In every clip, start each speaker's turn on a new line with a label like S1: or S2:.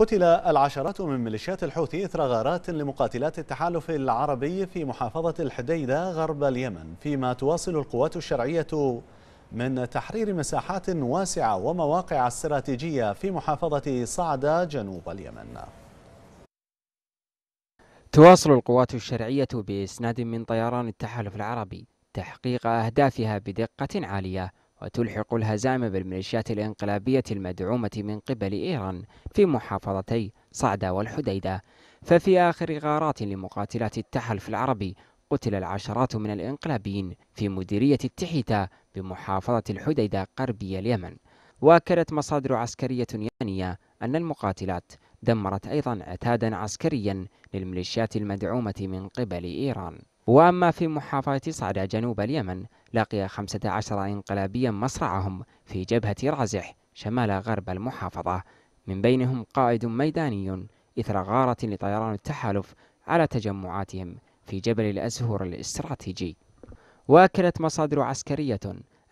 S1: قتل العشرات من ميليشيات الحوثي إثر غارات لمقاتلات التحالف العربي في محافظة الحديدة غرب اليمن فيما تواصل القوات الشرعية من تحرير مساحات واسعة ومواقع استراتيجية في محافظة صعدة جنوب اليمن
S2: تواصل القوات الشرعية بإسناد من طيران التحالف العربي تحقيق أهدافها بدقة عالية وتلحق الهزائم بالميليشيات الانقلابية المدعومة من قبل إيران في محافظتي صعدة والحديدة ففي آخر غارات لمقاتلات التحالف العربي قتل العشرات من الإنقلابيين في مديرية التحيتا بمحافظة الحديدة قربي اليمن وأكدت مصادر عسكرية يمنية أن المقاتلات دمرت أيضا عتادا عسكريا للميليشيات المدعومة من قبل إيران وأما في محافظة صعدة جنوب اليمن لقي 15 انقلابيا مصرعهم في جبهة رازح شمال غرب المحافظة من بينهم قائد ميداني إثر غارة لطيران التحالف على تجمعاتهم في جبل الأزهور الاستراتيجي وأكدت مصادر عسكرية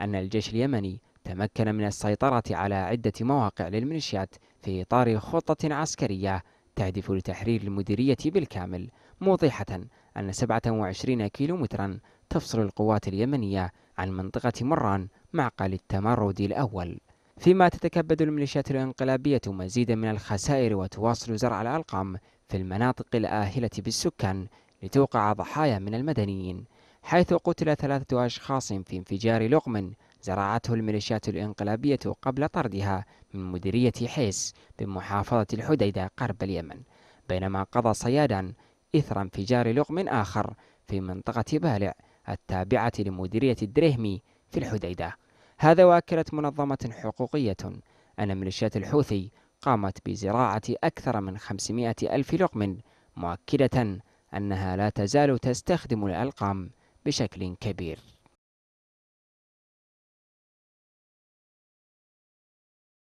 S2: أن الجيش اليمني تمكن من السيطرة على عدة مواقع للميليشيات في إطار خطة عسكرية تهدف لتحرير المديرية بالكامل موضحة أن 27 كيلومترا تفصل القوات اليمنية عن منطقة مران معقل التمرد الأول فيما تتكبد الميليشيات الانقلابية مزيدا من الخسائر وتواصل زرع الألقام في المناطق الآهلة بالسكان لتوقع ضحايا من المدنيين حيث قتل ثلاثة أشخاص في انفجار لقم زرعته الميليشيات الانقلابية قبل طردها من مديرية حيس بمحافظة الحديدة قرب اليمن بينما قضى صيادا إثر انفجار لقم آخر في منطقة بالع التابعة لمديرية الدرهمي في الحديدة هذا وأكلت منظمة حقوقية أن ميليشيات الحوثي قامت بزراعة أكثر من 500 ألف لقم مؤكدة أنها لا تزال تستخدم الألقام
S1: بشكل كبير